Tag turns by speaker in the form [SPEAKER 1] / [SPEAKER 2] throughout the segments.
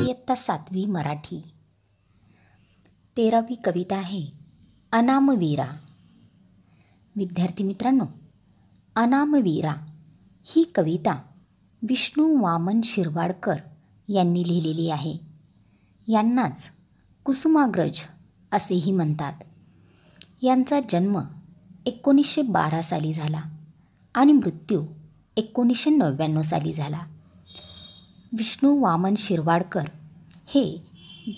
[SPEAKER 1] इयत्ता सातवी मराठी तेरावी कविता आहे अनामवीरा विद्यार्थी मित्रांनो अनामवीरा ही कविता विष्णू वामन शिरवाडकर यांनी लिहिलेली आहे यांनाच कुसुमाग्रज असेही म्हणतात यांचा जन्म एकोणीसशे बारा साली झाला आणि मृत्यू एकोणीसशे नव्याण्णव साली झाला विष्णू वामन शिरवाडकर हे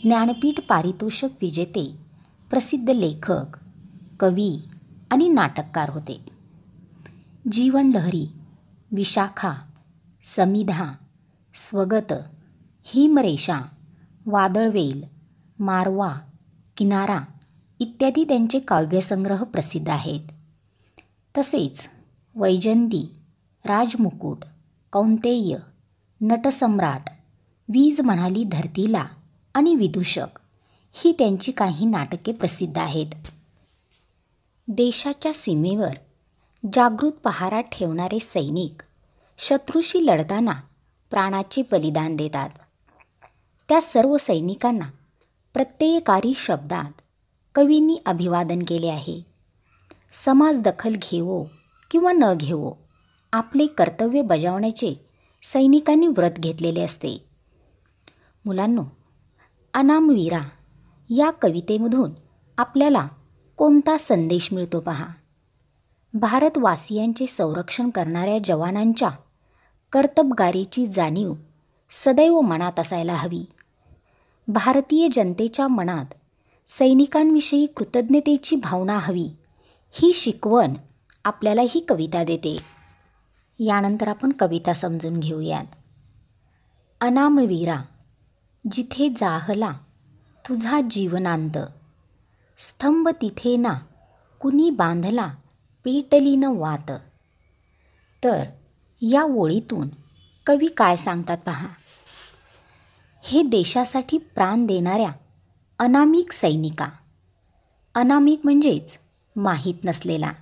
[SPEAKER 1] ज्ञानपीठ पारितोषिक विजेते प्रसिद्ध लेखक कवी आणि नाटककार होते जीवन जीवनलहरी विशाखा समीधा, स्वगत हिमरेषा वादळवेल मारवा किनारा इत्यादी त्यांचे काव्यसंग्रह प्रसिद्ध आहेत तसेच वैजंती राजमुकुट कौंतेय नटसम्राट वीज म्हणाली धरतीला आणि विदूषक ही त्यांची काही नाटके प्रसिद्ध आहेत देशाच्या सीमेवर जागृत पहारा ठेवणारे सैनिक शत्रूशी लढताना प्राणाचे बलिदान देतात त्या सर्व सैनिकांना प्रत्ययकारी शब्दात कवींनी अभिवादन केले आहे समाज दखल घेवो किंवा न घेवो आपले कर्तव्य बजावण्याचे सैनिकांनी व्रत घेतलेले असते मुलांनो अनामवीरा या कवितेमधून आपल्याला कोणता संदेश मिळतो पहा भारतवासियांचे संरक्षण करणाऱ्या जवानांच्या कर्तबगारीची जाणीव सदैव मनात असायला हवी भारतीय जनतेच्या मनात सैनिकांविषयी कृतज्ञतेची भावना हवी ही शिकवण आपल्याला ही कविता देते यानंतर आपण कविता समजून घेऊयात अनामवीरा जिथे जाहला तुझा जीवनांत स्तंभ तिथे ना कुणी बांधला पेटली न वात तर या ओळीतून कवी काय सांगतात पहा हे देशासाठी प्राण देणाऱ्या अनामिक सैनिका अनामिक म्हणजेच माहीत नसलेला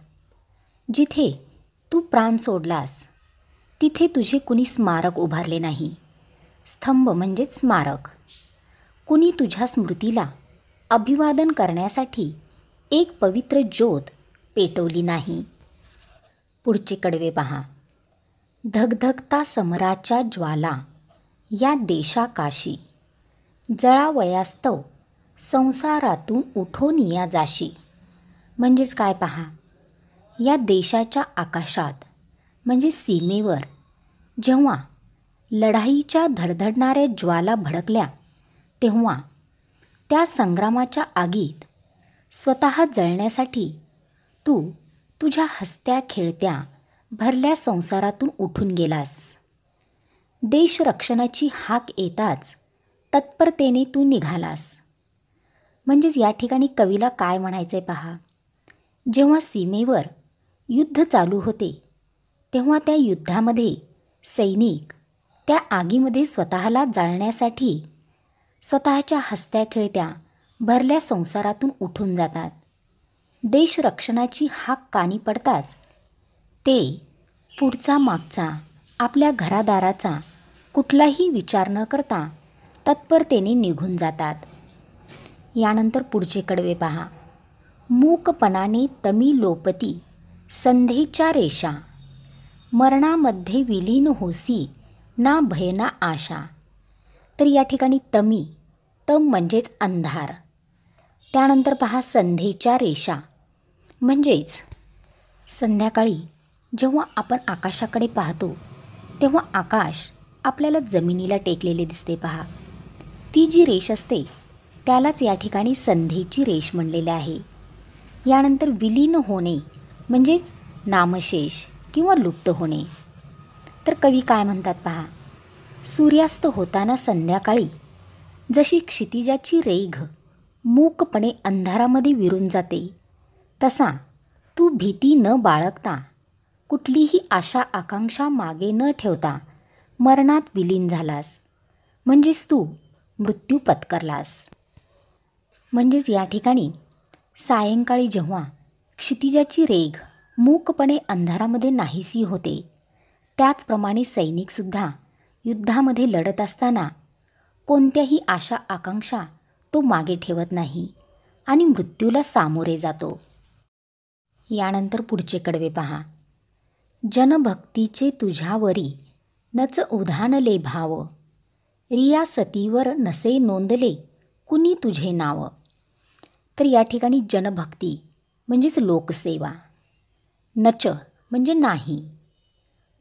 [SPEAKER 1] जिथे तू प्राण सोडलास तिथे तुझे कुणी स्मारक उभारले नाही स्तंभ म्हणजेच स्मारक कुणी तुझ्या स्मृतीला अभिवादन करण्यासाठी एक पवित्र ज्योत पेटवली नाही पुढचे कडवे पहा धगधगता समराच्या ज्वाला या देशाकाशी जळावयास्तव संसारातून उठोनिया जाशी म्हणजेच काय पहा या देशाच्या आकाशात म्हणजे सीमेवर जेव्हा लढाईच्या धडधडणाऱ्या ज्वाला भडकल्या तेव्हा त्या संग्रामाच्या आगीत स्वतः जळण्यासाठी तू तु, तुझ्या हसत्या खेळत्या भरल्या संसारातून उठून गेलास देशरक्षणाची हाक येताच तत्परतेने तू निघालास म्हणजेच या ठिकाणी कवीला काय म्हणायचं आहे पहा जेव्हा सीमेवर युद्ध चालू होते तेव्हा त्या युद्धामध्ये सैनिक त्या आगीमध्ये स्वतःला जाळण्यासाठी स्वतःच्या हसत्या खेळत्या भरल्या संसारातून उठून जातात देशरक्षणाची हाक कानी पडताच ते पुढचा मागचा आपल्या घरादाराचा कुठलाही विचार न करता तत्परतेने निघून जातात यानंतर पुढचे कडवे पहा मूकपणाने तमी लोपती संधीच्या रेषा मरणामध्ये विलीन होसी ना भय ना आशा तर या ठिकाणी तमी तम म्हणजेच अंधार त्यानंतर पहा संधेच्या रेषा म्हणजेच संध्याकाळी जेव्हा आपण आकाशाकडे पाहतो तेव्हा आकाश आपल्याला जमिनीला टेकलेले दिसते पहा ती जी रेष असते त्यालाच या ठिकाणी संधीची रेष म्हणलेली आहे यानंतर विलीन होणे म्हणजेच नामशेष किंवा लुप्त होणे तर कवी काय म्हणतात पहा सूर्यास्त होताना संध्याकाळी जशी क्षितिजाची रेघ मूकपणे अंधारामध्ये विरून जाते तसा तू भीती न बाळगता कुठलीही आशा आकांक्षा मागे न ठेवता मरणात विलीन झालास म्हणजेच तू मृत्यू पत्करलास म्हणजेच या ठिकाणी सायंकाळी जेव्हा क्षितिजाची रेघ मूकपणे अंधारामध्ये नाहीसी होते त्याचप्रमाणे सैनिकसुद्धा युद्धामध्ये लढत असताना कोणत्याही आशा आकांक्षा तो मागे ठेवत नाही आणि मृत्यूला सामोरे जातो यानंतर पुढचे कडवे पहा जनभक्तीचे तुझ्यावरी नच उधानले भाव रिया सतीवर नसे नोंदले कुणी तुझे नाव तर या ठिकाणी जनभक्ती म्हणजेच लोकसेवा नच म्हणजे नाही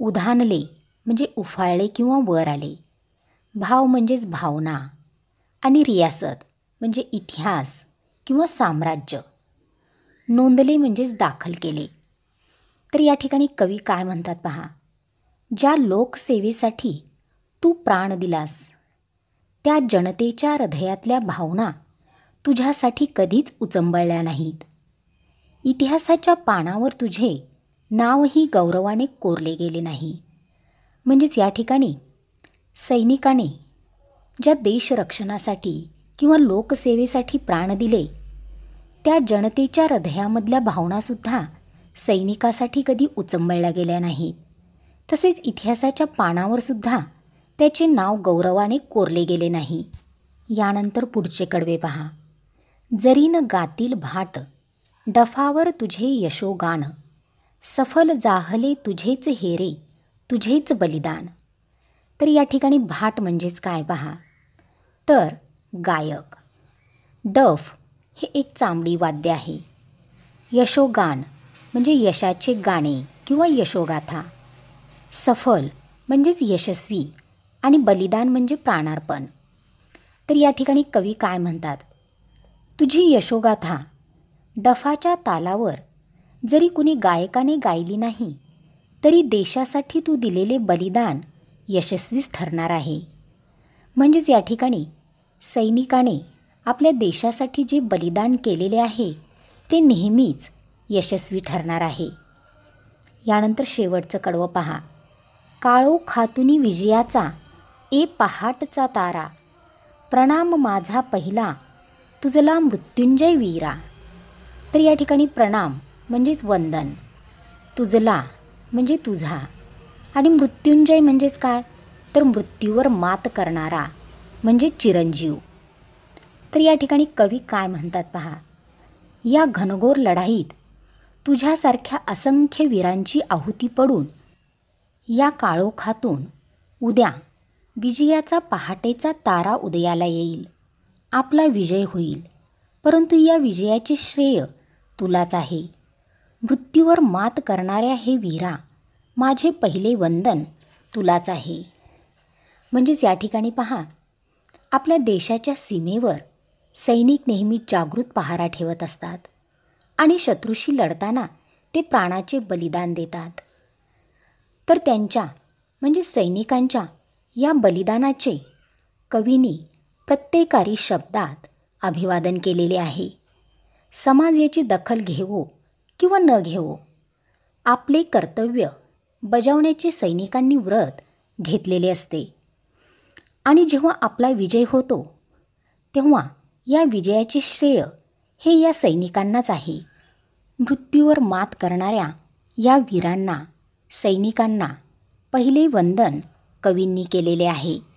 [SPEAKER 1] उधानले म्हणजे उफाळले किंवा वर आले भाव म्हणजेच भावना आणि रियासत म्हणजे इतिहास किंवा साम्राज्य नोंदले म्हणजेच दाखल केले तर या ठिकाणी कवी काय म्हणतात पहा ज्या लोकसेवेसाठी तू प्राण दिलास त्या जनतेच्या हृदयातल्या भावना तुझ्यासाठी कधीच उचंबळल्या नाहीत इतिहासाच्या पानावर तुझे नावही गौरवाने कोरले गेले नाही म्हणजेच या ठिकाणी सैनिकाने ज्या देशरक्षणासाठी किंवा लोकसेवेसाठी प्राण दिले त्या जनतेच्या हृदयामधल्या भावनासुद्धा सैनिकासाठी कधी उचंबळल्या गेल्या नाहीत तसेच इतिहासाच्या पानावरसुद्धा त्याचे नाव गौरवाने कोरले गेले नाही यानंतर पुढचे कडवे पहा जरीन गातील भाट डफावर तुझे यशोगान सफल जाहले तुझेच हेरे तुझेच बलिदान तर या ठिकाणी भाट म्हणजेच काय पहा तर गायक डफ हे एक चांबडी वाद्य आहे यशोगान म्हणजे यशाचे गाणे किंवा यशोगाथा सफल म्हणजेच यशस्वी आणि बलिदान म्हणजे प्राणार्पण तर या ठिकाणी कवी काय म्हणतात तुझी यशोगाथा डफाच्या तालावर जरी कुणी गायकाने गायली नाही तरी देशासाठी तू दिलेले बलिदान यशस्वीच ठरणार आहे म्हणजेच या ठिकाणी सैनिकाने आपल्या देशासाठी जे बलिदान केलेले आहे ते नेहमीच यशस्वी ठरणार आहे यानंतर शेवटचं कडवं पहा काळो खातुनी विजयाचा ए पहाटचा तारा प्रणाम माझा पहिला तुझला मृत्युंजय वीरा तर या ठिकाणी प्रणाम म्हणजेच वंदन तुझला म्हणजे तुझा आणि मृत्युंजय म्हणजेच काय तर मृत्यूवर मात करणारा म्हणजे चिरंजीव तर या ठिकाणी कवी काय म्हणतात पहा या घनघोर लढाईत तुझ्यासारख्या असंख्य वीरांची आहुती पडून या काळोखातून उद्या विजयाचा पहाटेचा तारा उदयाला येईल आपला विजय होईल परंतु या विजयाचे श्रेय तुलाच आहे मृत्यूवर मात करणाऱ्या हे वीरा माझे पहिले वंदन तुलाच आहे म्हणजेच या ठिकाणी पहा आपल्या देशाच्या सीमेवर सैनिक नेहमी जागृत पहारा ठेवत असतात आणि शत्रूशी लढताना ते प्राणाचे बलिदान देतात तर त्यांच्या म्हणजे सैनिकांच्या या बलिदानाचे कवीनी प्रत्येकारी शब्दात अभिवादन केलेले आहे समाज याची दखल घेवो किंवा न घेवो आपले कर्तव्य बजावण्याचे सैनिकांनी व्रत घेतलेले असते आणि जेव्हा आपला विजय होतो तेव्हा या विजयाचे श्रेय हे या सैनिकांनाच आहे मृत्यूवर मात करणाऱ्या या वीरांना सैनिकांना पहिले वंदन कवींनी केलेले आहे